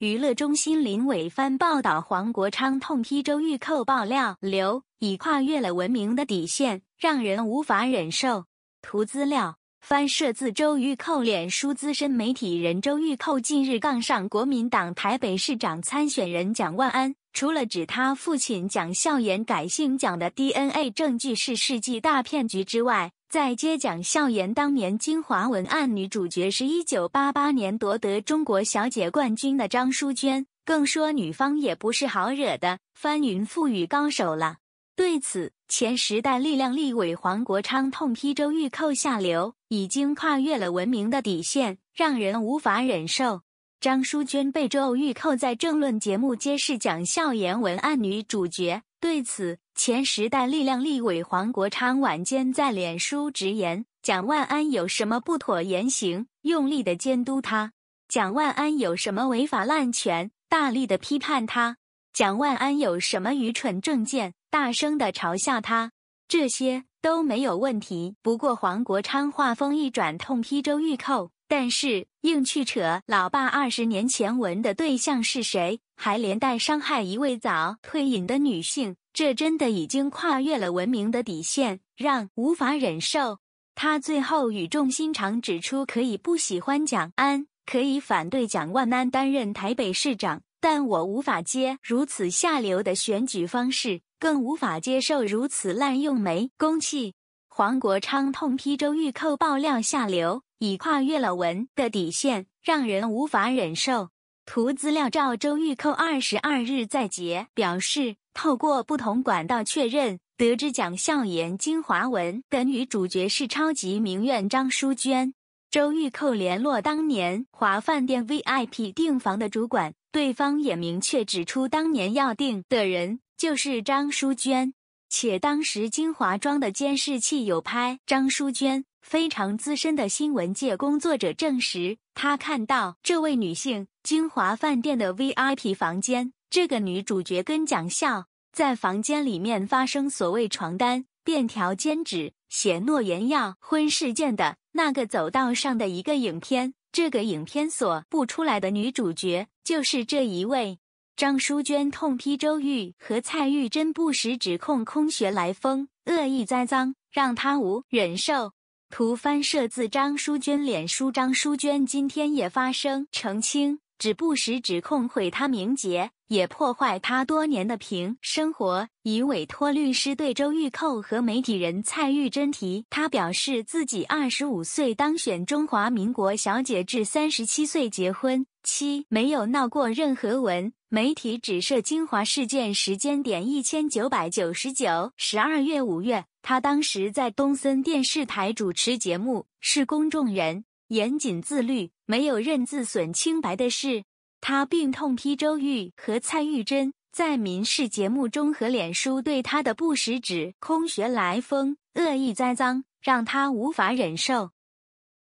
娱乐中心林伟帆报道，黄国昌痛批周玉蔻爆料刘已跨越了文明的底线，让人无法忍受。图资料翻摄自周玉蔻脸书资深媒体人周玉蔻近日杠上国民党台北市长参选人蒋万安，除了指他父亲蒋孝严改姓蒋的 DNA 证据是世纪大骗局之外，在揭讲笑言，当年精华文案女主角是一九八八年夺得中国小姐冠军的张淑娟，更说女方也不是好惹的，翻云覆雨高手了。对此，前时代力量立委黄国昌痛批周玉蔻下流，已经跨越了文明的底线，让人无法忍受。张淑娟被周玉蔻在政论节目揭示讲笑言文案女主角，对此。前时代力量立委黄国昌晚间在脸书直言：“蒋万安有什么不妥言行，用力的监督他；蒋万安有什么违法滥权，大力的批判他；蒋万安有什么愚蠢政见，大声的嘲笑他。”这些都没有问题。不过黄国昌话锋一转，痛批周玉蔻：“但是硬去扯老爸二十年前纹的对象是谁，还连带伤害一位早退隐的女性。”这真的已经跨越了文明的底线，让无法忍受。他最后语重心长指出：可以不喜欢蒋安，可以反对蒋万安担任台北市长，但我无法接如此下流的选举方式，更无法接受如此滥用煤公器。黄国昌痛批周玉蔻爆料下流，已跨越了文的底线，让人无法忍受。图资料照，周玉蔻二十二日在节表示。透过不同管道确认，得知蒋孝严、金华文的女主角是超级名媛张淑娟。周玉蔻联络当年华饭店 VIP 订房的主管，对方也明确指出，当年要订的人就是张淑娟，且当时金华庄的监视器有拍张淑娟。非常资深的新闻界工作者证实，他看到这位女性金华饭店的 VIP 房间，这个女主角跟蒋孝。在房间里面发生所谓床单、便条、剪纸、写诺言、要婚事件的那个走道上的一个影片，这个影片所不出来的女主角就是这一位。张淑娟痛批周玉和蔡玉珍不时指控、空穴来风、恶意栽赃，让她无忍受。图翻设字张淑娟脸书，张淑娟今天也发声澄清。只不时指控毁他名节，也破坏他多年的平生活。已委托律师对周玉蔻和媒体人蔡玉珍提。他表示自己二十五岁当选中华民国小姐，至三十七岁结婚，七没有闹过任何文。媒体只涉精华事件时间点：一千九百九十九十二月五月，他当时在东森电视台主持节目，是公众人。严谨自律，没有认字损清白的事。他病痛批周玉和蔡玉珍在民事节目中和脸书对他的不实指、空穴来风、恶意栽赃，让他无法忍受。